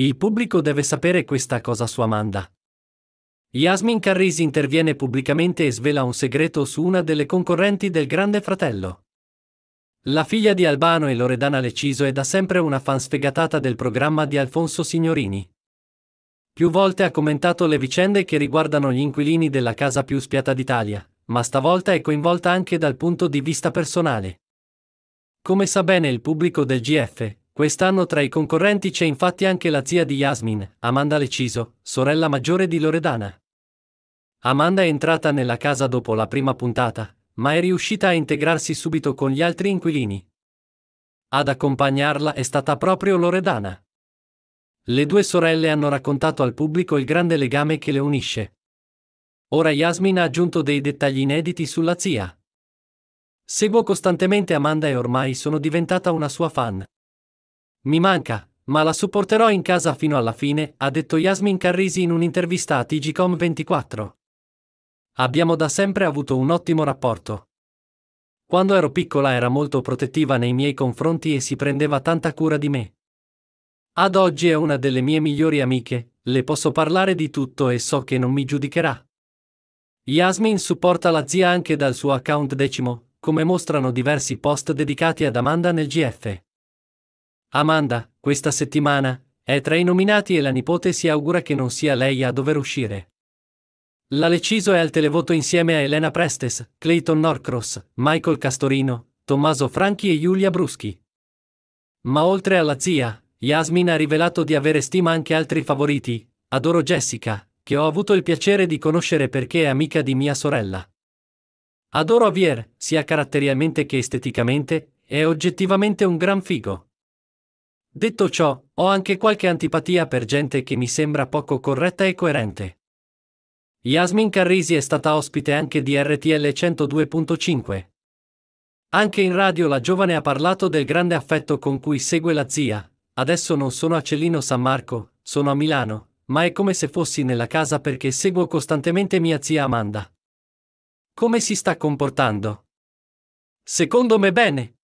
Il pubblico deve sapere questa cosa su Amanda. Yasmin Carrisi interviene pubblicamente e svela un segreto su una delle concorrenti del Grande Fratello. La figlia di Albano e Loredana Leciso è da sempre una fan sfegatata del programma di Alfonso Signorini. Più volte ha commentato le vicende che riguardano gli inquilini della casa più spiata d'Italia, ma stavolta è coinvolta anche dal punto di vista personale. Come sa bene il pubblico del GF, Quest'anno tra i concorrenti c'è infatti anche la zia di Yasmin, Amanda Leciso, sorella maggiore di Loredana. Amanda è entrata nella casa dopo la prima puntata, ma è riuscita a integrarsi subito con gli altri inquilini. Ad accompagnarla è stata proprio Loredana. Le due sorelle hanno raccontato al pubblico il grande legame che le unisce. Ora Yasmin ha aggiunto dei dettagli inediti sulla zia. Seguo costantemente Amanda e ormai sono diventata una sua fan. Mi manca, ma la supporterò in casa fino alla fine, ha detto Yasmin Carrisi in un'intervista a TGCom24. Abbiamo da sempre avuto un ottimo rapporto. Quando ero piccola era molto protettiva nei miei confronti e si prendeva tanta cura di me. Ad oggi è una delle mie migliori amiche, le posso parlare di tutto e so che non mi giudicherà. Yasmin supporta la zia anche dal suo account decimo, come mostrano diversi post dedicati ad Amanda nel GF. Amanda, questa settimana, è tra i nominati e la nipote si augura che non sia lei a dover uscire. La Leciso è al televoto insieme a Elena Prestes, Clayton Norcross, Michael Castorino, Tommaso Franchi e Giulia Bruschi. Ma oltre alla zia, Yasmin ha rivelato di avere stima anche altri favoriti. Adoro Jessica, che ho avuto il piacere di conoscere perché è amica di mia sorella. Adoro Javier, sia caratterialmente che esteticamente, è oggettivamente un gran figo. Detto ciò, ho anche qualche antipatia per gente che mi sembra poco corretta e coerente. Yasmin Carrisi è stata ospite anche di RTL 102.5. Anche in radio la giovane ha parlato del grande affetto con cui segue la zia. Adesso non sono a Cellino San Marco, sono a Milano, ma è come se fossi nella casa perché seguo costantemente mia zia Amanda. Come si sta comportando? Secondo me bene.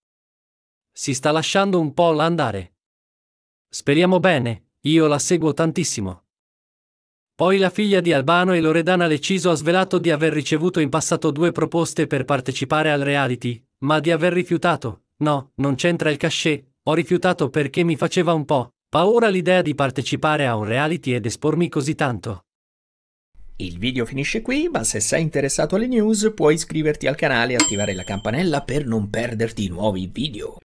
Si sta lasciando un po' andare. Speriamo bene, io la seguo tantissimo. Poi la figlia di Albano e Loredana Leciso ha svelato di aver ricevuto in passato due proposte per partecipare al reality, ma di aver rifiutato. No, non c'entra il cachet, ho rifiutato perché mi faceva un po' paura l'idea di partecipare a un reality ed espormi così tanto. Il video finisce qui, ma se sei interessato alle news puoi iscriverti al canale e attivare la campanella per non perderti nuovi video.